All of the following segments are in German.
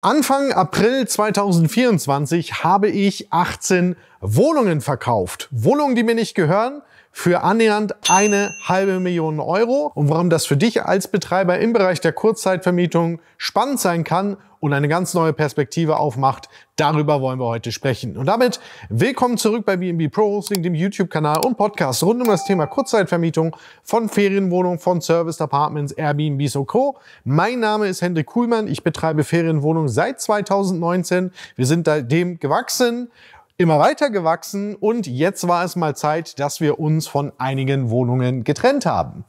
Anfang April 2024 habe ich 18 Wohnungen verkauft. Wohnungen, die mir nicht gehören, für annähernd eine halbe Million Euro. Und warum das für dich als Betreiber im Bereich der Kurzzeitvermietung spannend sein kann und eine ganz neue Perspektive aufmacht, darüber wollen wir heute sprechen. Und damit willkommen zurück bei BNB Pro Hosting, dem YouTube-Kanal und Podcast rund um das Thema Kurzzeitvermietung von Ferienwohnungen, von Service Apartments, Airbnb, und Co. Mein Name ist Hendrik Kuhlmann. Ich betreibe Ferienwohnungen seit 2019. Wir sind dem gewachsen immer weiter gewachsen und jetzt war es mal Zeit, dass wir uns von einigen Wohnungen getrennt haben.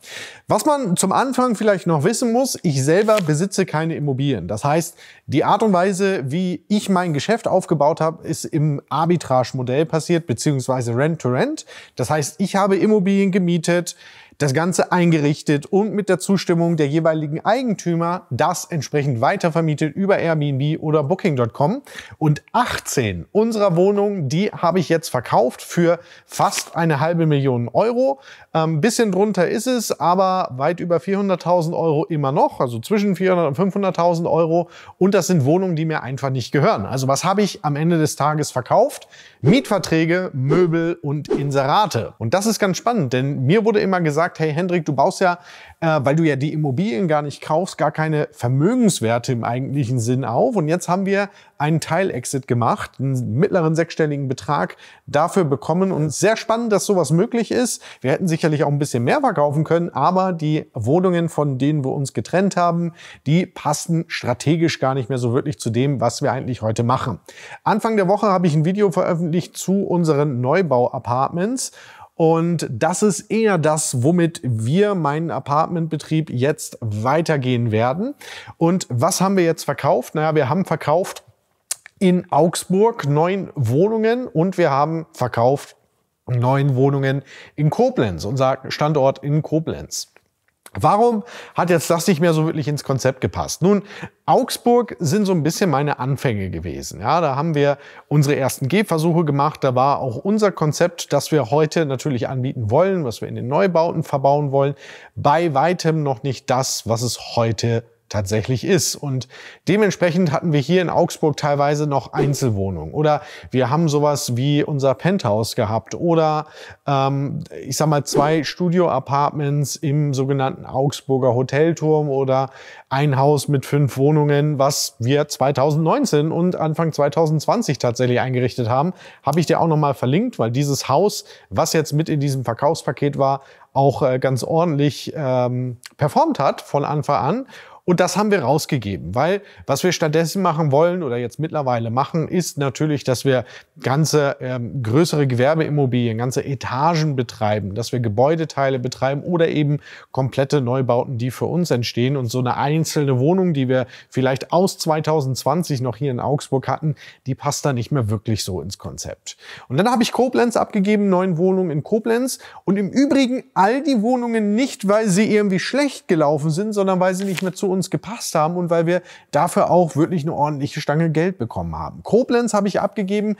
Was man zum Anfang vielleicht noch wissen muss, ich selber besitze keine Immobilien. Das heißt, die Art und Weise, wie ich mein Geschäft aufgebaut habe, ist im Arbitrage-Modell passiert, beziehungsweise Rent-to-Rent. -Rent. Das heißt, ich habe Immobilien gemietet, das Ganze eingerichtet und mit der Zustimmung der jeweiligen Eigentümer das entsprechend weitervermietet über Airbnb oder Booking.com. Und 18 unserer Wohnungen, die habe ich jetzt verkauft für fast eine halbe Million Euro. Ähm, bisschen drunter ist es, aber weit über 400.000 Euro immer noch, also zwischen 400 und 500.000 Euro. Und das sind Wohnungen, die mir einfach nicht gehören. Also was habe ich am Ende des Tages verkauft? Mietverträge, Möbel und Inserate. Und das ist ganz spannend, denn mir wurde immer gesagt, sagt, hey Hendrik, du baust ja, äh, weil du ja die Immobilien gar nicht kaufst, gar keine Vermögenswerte im eigentlichen Sinn auf. Und jetzt haben wir einen Teil-Exit gemacht, einen mittleren sechsstelligen Betrag dafür bekommen. Und sehr spannend, dass sowas möglich ist. Wir hätten sicherlich auch ein bisschen mehr verkaufen können, aber die Wohnungen, von denen wir uns getrennt haben, die passen strategisch gar nicht mehr so wirklich zu dem, was wir eigentlich heute machen. Anfang der Woche habe ich ein Video veröffentlicht zu unseren Neubau-Apartments. Und das ist eher das, womit wir meinen Apartmentbetrieb jetzt weitergehen werden. Und was haben wir jetzt verkauft? Naja, wir haben verkauft in Augsburg neun Wohnungen und wir haben verkauft neun Wohnungen in Koblenz, unser Standort in Koblenz. Warum hat jetzt das nicht mehr so wirklich ins Konzept gepasst? Nun, Augsburg sind so ein bisschen meine Anfänge gewesen. Ja, da haben wir unsere ersten Gehversuche gemacht. Da war auch unser Konzept, das wir heute natürlich anbieten wollen, was wir in den Neubauten verbauen wollen, bei weitem noch nicht das, was es heute ist tatsächlich ist. Und dementsprechend hatten wir hier in Augsburg teilweise noch Einzelwohnungen oder wir haben sowas wie unser Penthouse gehabt oder ähm, ich sag mal zwei Studio-Apartments im sogenannten Augsburger Hotelturm oder ein Haus mit fünf Wohnungen, was wir 2019 und Anfang 2020 tatsächlich eingerichtet haben, habe ich dir auch nochmal verlinkt, weil dieses Haus, was jetzt mit in diesem Verkaufspaket war, auch äh, ganz ordentlich ähm, performt hat von Anfang an und das haben wir rausgegeben, weil was wir stattdessen machen wollen oder jetzt mittlerweile machen, ist natürlich, dass wir ganze ähm, größere Gewerbeimmobilien, ganze Etagen betreiben, dass wir Gebäudeteile betreiben oder eben komplette Neubauten, die für uns entstehen. Und so eine einzelne Wohnung, die wir vielleicht aus 2020 noch hier in Augsburg hatten, die passt da nicht mehr wirklich so ins Konzept. Und dann habe ich Koblenz abgegeben, neun Wohnungen in Koblenz und im Übrigen all die Wohnungen nicht, weil sie irgendwie schlecht gelaufen sind, sondern weil sie nicht mehr zu uns uns gepasst haben und weil wir dafür auch wirklich eine ordentliche Stange Geld bekommen haben. Koblenz habe ich abgegeben,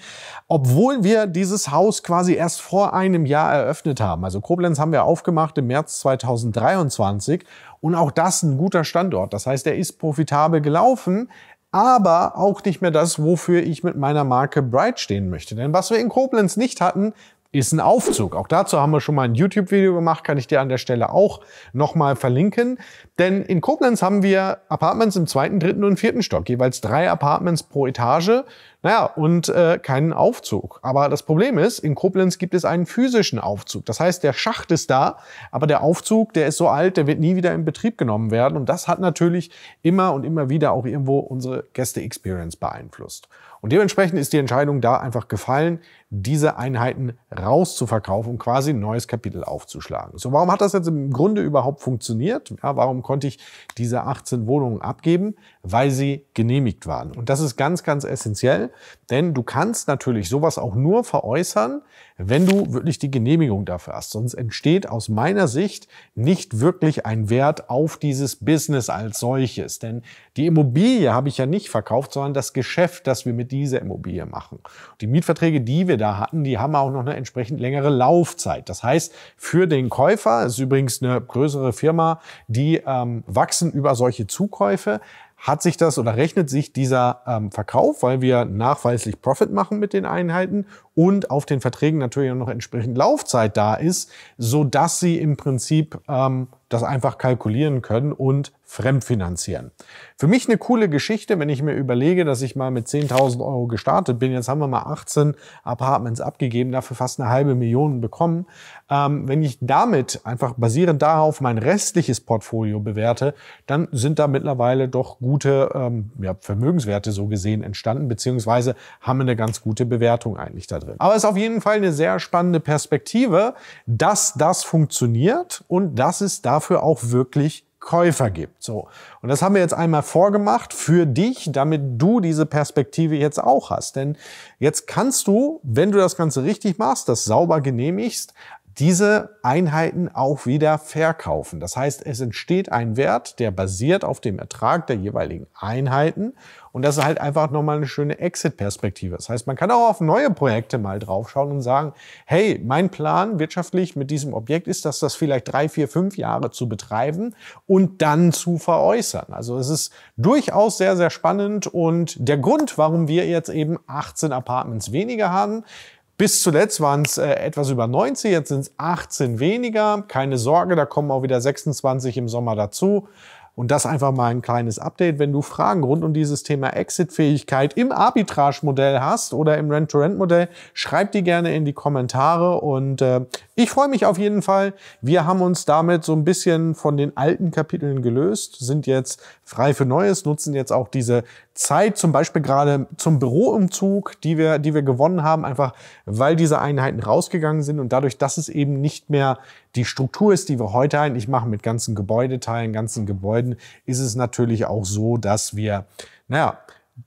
obwohl wir dieses Haus quasi erst vor einem Jahr eröffnet haben. Also Koblenz haben wir aufgemacht im März 2023 und auch das ein guter Standort. Das heißt, er ist profitabel gelaufen aber auch nicht mehr das, wofür ich mit meiner Marke Bright stehen möchte. Denn was wir in Koblenz nicht hatten, ist ein Aufzug. Auch dazu haben wir schon mal ein YouTube-Video gemacht, kann ich dir an der Stelle auch nochmal verlinken. Denn in Koblenz haben wir Apartments im zweiten, dritten und vierten Stock, jeweils drei Apartments pro Etage. Naja, und äh, keinen Aufzug. Aber das Problem ist, in Koblenz gibt es einen physischen Aufzug. Das heißt, der Schacht ist da, aber der Aufzug, der ist so alt, der wird nie wieder in Betrieb genommen werden. Und das hat natürlich immer und immer wieder auch irgendwo unsere Gäste-Experience beeinflusst. Und dementsprechend ist die Entscheidung da einfach gefallen, diese Einheiten rauszuverkaufen und quasi ein neues Kapitel aufzuschlagen. So, warum hat das jetzt im Grunde überhaupt funktioniert? Ja, warum konnte ich diese 18 Wohnungen abgeben? Weil sie genehmigt waren. Und das ist ganz, ganz essentiell denn du kannst natürlich sowas auch nur veräußern, wenn du wirklich die Genehmigung dafür hast. Sonst entsteht aus meiner Sicht nicht wirklich ein Wert auf dieses Business als solches. Denn die Immobilie habe ich ja nicht verkauft, sondern das Geschäft, das wir mit dieser Immobilie machen. Die Mietverträge, die wir da hatten, die haben auch noch eine entsprechend längere Laufzeit. Das heißt, für den Käufer, ist übrigens eine größere Firma, die ähm, wachsen über solche Zukäufe, hat sich das oder rechnet sich dieser ähm, Verkauf, weil wir nachweislich Profit machen mit den Einheiten und auf den Verträgen natürlich auch noch entsprechend Laufzeit da ist, so dass sie im Prinzip ähm, das einfach kalkulieren können und fremdfinanzieren. Für mich eine coole Geschichte, wenn ich mir überlege, dass ich mal mit 10.000 Euro gestartet bin. Jetzt haben wir mal 18 Apartments abgegeben, dafür fast eine halbe Million bekommen. Ähm, wenn ich damit einfach basierend darauf mein restliches Portfolio bewerte, dann sind da mittlerweile doch gute ähm, ja, Vermögenswerte so gesehen entstanden, beziehungsweise haben wir eine ganz gute Bewertung eigentlich da drin. Aber es ist auf jeden Fall eine sehr spannende Perspektive, dass das funktioniert und dass es da dafür auch wirklich Käufer gibt. So. Und das haben wir jetzt einmal vorgemacht für dich, damit du diese Perspektive jetzt auch hast. Denn jetzt kannst du, wenn du das Ganze richtig machst, das sauber genehmigst, diese Einheiten auch wieder verkaufen. Das heißt, es entsteht ein Wert, der basiert auf dem Ertrag der jeweiligen Einheiten. Und das ist halt einfach nochmal eine schöne Exit-Perspektive. Das heißt, man kann auch auf neue Projekte mal draufschauen und sagen, hey, mein Plan wirtschaftlich mit diesem Objekt ist, dass das vielleicht drei, vier, fünf Jahre zu betreiben und dann zu veräußern. Also es ist durchaus sehr, sehr spannend. Und der Grund, warum wir jetzt eben 18 Apartments weniger haben, bis zuletzt waren es äh, etwas über 90, jetzt sind es 18 weniger. Keine Sorge, da kommen auch wieder 26 im Sommer dazu. Und das einfach mal ein kleines Update. Wenn du Fragen rund um dieses Thema Exit-Fähigkeit im Arbitrage-Modell hast oder im Rent-to-Rent-Modell, schreib die gerne in die Kommentare. Und äh, ich freue mich auf jeden Fall. Wir haben uns damit so ein bisschen von den alten Kapiteln gelöst, sind jetzt frei für Neues, nutzen jetzt auch diese Zeit, zum Beispiel gerade zum Büroumzug, die wir, die wir gewonnen haben, einfach weil diese Einheiten rausgegangen sind und dadurch, dass es eben nicht mehr die Struktur ist, die wir heute eigentlich machen mit ganzen Gebäudeteilen, ganzen Gebäuden, ist es natürlich auch so, dass wir, naja,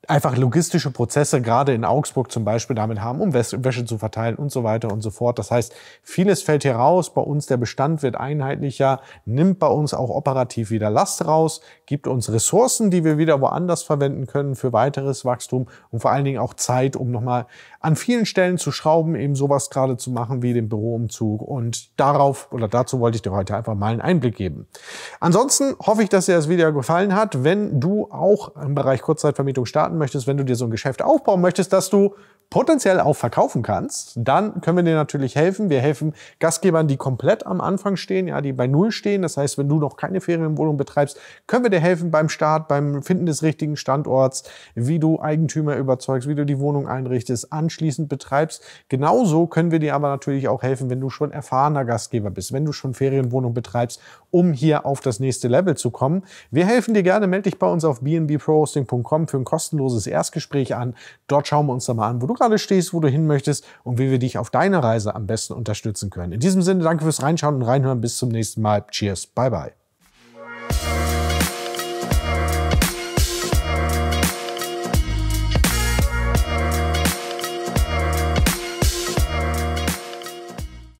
einfach logistische Prozesse, gerade in Augsburg zum Beispiel, damit haben, um Wäsche zu verteilen und so weiter und so fort. Das heißt, vieles fällt hier raus. Bei uns der Bestand wird einheitlicher, nimmt bei uns auch operativ wieder Last raus, gibt uns Ressourcen, die wir wieder woanders verwenden können für weiteres Wachstum und vor allen Dingen auch Zeit, um nochmal an vielen Stellen zu schrauben, eben sowas gerade zu machen wie den Büroumzug. Und darauf oder dazu wollte ich dir heute einfach mal einen Einblick geben. Ansonsten hoffe ich, dass dir das Video gefallen hat. Wenn du auch im Bereich Kurzzeitvermietung starten möchtest, wenn du dir so ein Geschäft aufbauen möchtest, dass du potenziell auch verkaufen kannst, dann können wir dir natürlich helfen. Wir helfen Gastgebern, die komplett am Anfang stehen, ja, die bei Null stehen. Das heißt, wenn du noch keine Ferienwohnung betreibst, können wir dir helfen beim Start, beim Finden des richtigen Standorts, wie du Eigentümer überzeugst, wie du die Wohnung einrichtest, anschließend betreibst. Genauso können wir dir aber natürlich auch helfen, wenn du schon erfahrener Gastgeber bist, wenn du schon Ferienwohnung betreibst, um hier auf das nächste Level zu kommen. Wir helfen dir gerne. Melde dich bei uns auf bnbprohosting.com für ein kostenloses Erstgespräch an. Dort schauen wir uns dann mal an, wo du gerade stehst, wo du hin möchtest und wie wir dich auf deiner Reise am besten unterstützen können. In diesem Sinne, danke fürs Reinschauen und Reinhören. Bis zum nächsten Mal. Cheers. Bye, bye.